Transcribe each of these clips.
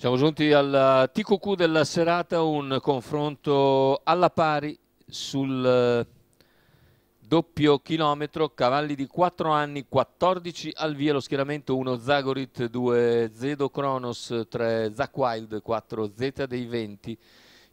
Siamo giunti al eh, TQQ della serata, un confronto alla pari sul eh, doppio chilometro, cavalli di 4 anni, 14 al via lo schieramento, 1 Zagorit, 2 Zedo Kronos, 3 Zack Wild, 4 Zeta dei 20.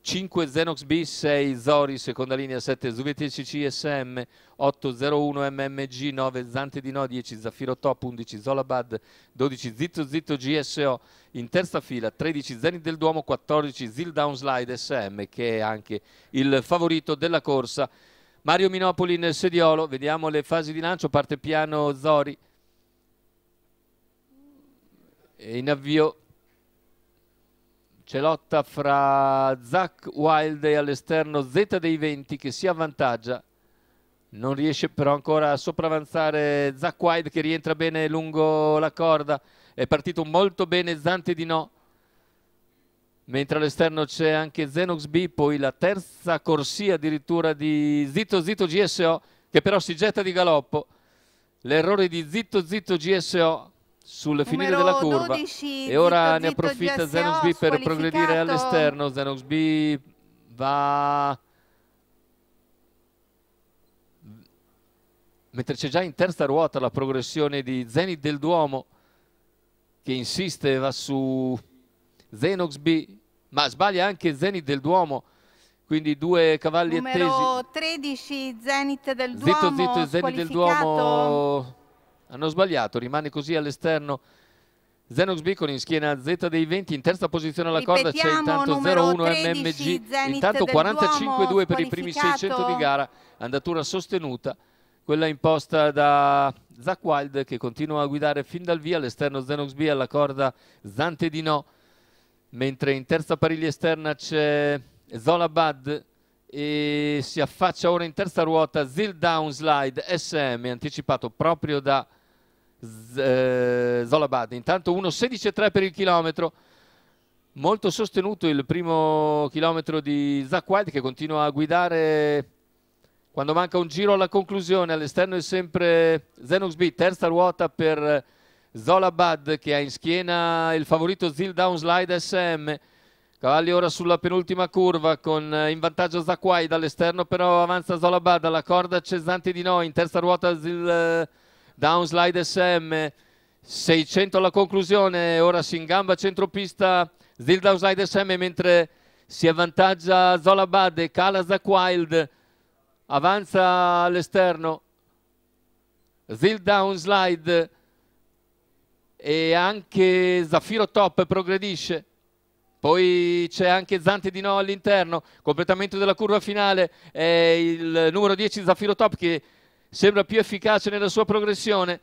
5 Zenox B, 6 Zori, seconda linea, 7 ZVTCC SM, 8 01 MMG, 9 Zante di No, 10 Zaffiro Top, 11 Zolabad, 12 Zitto Zitto GSO, in terza fila 13 Zenit del Duomo, 14 Zil Downslide SM che è anche il favorito della corsa. Mario Minopoli nel sediolo, vediamo le fasi di lancio, parte piano Zori. E in avvio c'è lotta fra Zach Wilde e all'esterno Z dei 20 che si avvantaggia. Non riesce però ancora a sopravanzare Zach Wilde che rientra bene lungo la corda. È partito molto bene Zante di no. Mentre all'esterno c'è anche Zenox B, poi la terza corsia addirittura di Zitto Zitto GSO che però si getta di galoppo. L'errore di Zitto Zitto GSO sul finire della curva 12, e ora zitto, ne approfitta zitto, Zenox B per progredire all'esterno Zenox B va mentre c'è già in terza ruota la progressione di Zenit del Duomo che insiste va su Zenox B ma sbaglia anche Zenit del Duomo quindi due cavalli numero attesi numero 13 Zenit del Duomo zitto zitto Zenit del Duomo hanno sbagliato, rimane così all'esterno Zenox Bicoli in schiena Z dei 20, in terza posizione alla corda c'è intanto 0-1 MMG, intanto 45-2 per i primi 600 di gara, andatura sostenuta, quella imposta da Zach Wild che continua a guidare fin dal via, all'esterno Zenox B alla corda Zante di No, mentre in terza pariglia esterna c'è Zola Bad e si affaccia ora in terza ruota Zil Downslide SM, anticipato proprio da eh, Zolabad. Intanto 1.16.3 per il chilometro. Molto sostenuto il primo chilometro di Zach Wild che continua a guidare quando manca un giro alla conclusione. All'esterno è sempre Zenox B, terza ruota per Zolabad che ha in schiena il favorito Zil Downslide SM. Cavalli ora sulla penultima curva con eh, in vantaggio Zaquai, dall'esterno però avanza Zolabad, alla corda c'è Zanti di Noi, in terza ruota Zil eh, downslide SM, 600 alla conclusione, ora si ingamba centropista, Zil downslide SM mentre si avvantaggia Zola Badde, cala Zach Wild, avanza all'esterno, Zil downslide e anche Zaffiro Top progredisce. Poi c'è anche Zante Di No all'interno, completamento della curva finale, è il numero 10 Zaffiro Top che sembra più efficace nella sua progressione.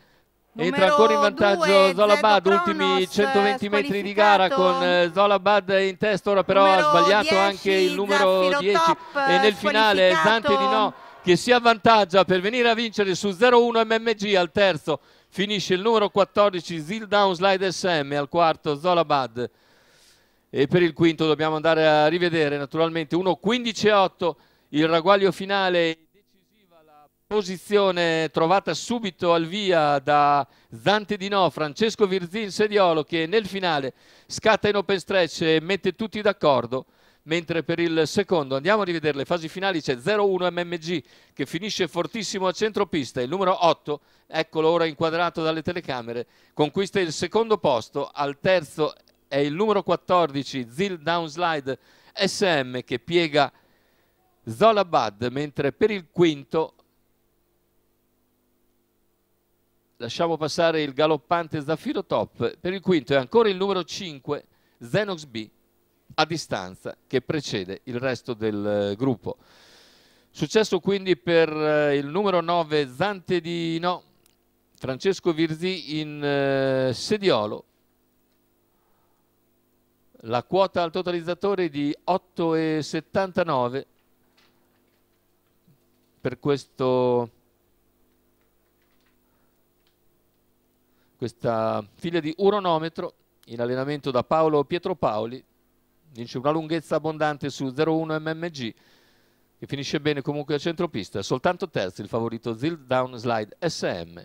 Numero Entra ancora in vantaggio Zolabad, ultimi 120 metri di gara con eh, Zolabad in testa, ora però numero ha sbagliato 10, anche il numero 10 top, e nel eh, finale Zante di No che si avvantaggia per venire a vincere su 0-1 MMG al terzo finisce il numero 14 Zildown Slide SM al quarto Zolabad e per il quinto dobbiamo andare a rivedere naturalmente 1-15-8 il raguaglio finale posizione trovata subito al via da Zante Di No, Francesco Virzin Sediolo che nel finale scatta in open stretch e mette tutti d'accordo mentre per il secondo andiamo a rivedere le fasi finali c'è 0-1 MMG che finisce fortissimo a centropista il numero 8 eccolo ora inquadrato dalle telecamere conquista il secondo posto al terzo è il numero 14 Zil Downslide SM che piega Zola Bad mentre per il quinto lasciamo passare il galoppante Zaffiro Top, per il quinto e ancora il numero 5 Zenox B a distanza che precede il resto del eh, gruppo. Successo quindi per eh, il numero 9 Zante di No, Francesco Virzi in eh, sediolo. La quota al totalizzatore di 8,79 per questo questa figlia di uronometro in allenamento da Paolo Pietro Paoli vince una lunghezza abbondante su 0-1 mmg e finisce bene comunque a centropista soltanto terzo il favorito Zildown Slide SM